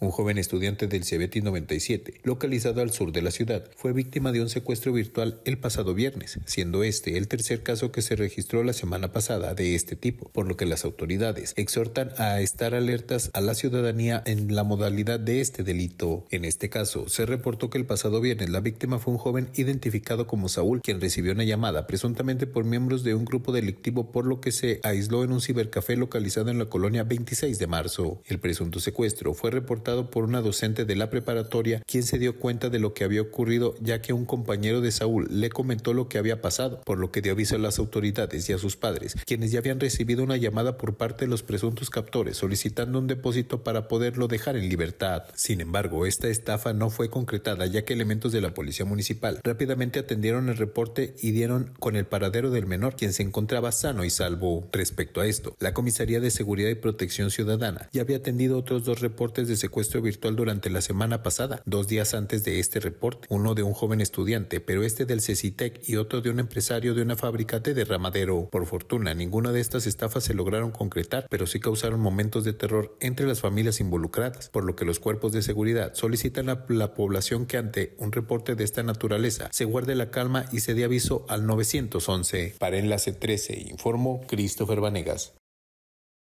Un joven estudiante del CBT 97, localizado al sur de la ciudad, fue víctima de un secuestro virtual el pasado viernes, siendo este el tercer caso que se registró la semana pasada de este tipo, por lo que las autoridades exhortan a estar alertas a la ciudadanía en la modalidad de este delito. En este caso, se reportó que el pasado viernes la víctima fue un joven identificado como Saúl, quien recibió una llamada presuntamente por miembros de un grupo delictivo, por lo que se aisló en un cibercafé localizado en la colonia 26 de marzo. El presunto secuestro fue reportado por una docente de la preparatoria, quien se dio cuenta de lo que había ocurrido ya que un compañero de Saúl le comentó lo que había pasado, por lo que dio aviso a las autoridades y a sus padres, quienes ya habían recibido una llamada por parte de los presuntos captores solicitando un depósito para poderlo dejar en libertad. Sin embargo, esta estafa no fue concretada ya que elementos de la policía municipal rápidamente atendieron el reporte y dieron con el paradero del menor, quien se encontraba sano y salvo. Respecto a esto, la Comisaría de Seguridad y Protección Ciudadana ya había atendido otros dos reportes de secuestro virtual durante la semana pasada, dos días antes de este reporte, uno de un joven estudiante, pero este del CECITEC y otro de un empresario de una fábrica de derramadero. Por fortuna, ninguna de estas estafas se lograron concretar, pero sí causaron momentos de terror entre las familias involucradas, por lo que los cuerpos de seguridad solicitan a la población que ante un reporte de esta naturaleza se guarde la calma y se dé aviso al 911. Para Enlace 13, informó Christopher Vanegas.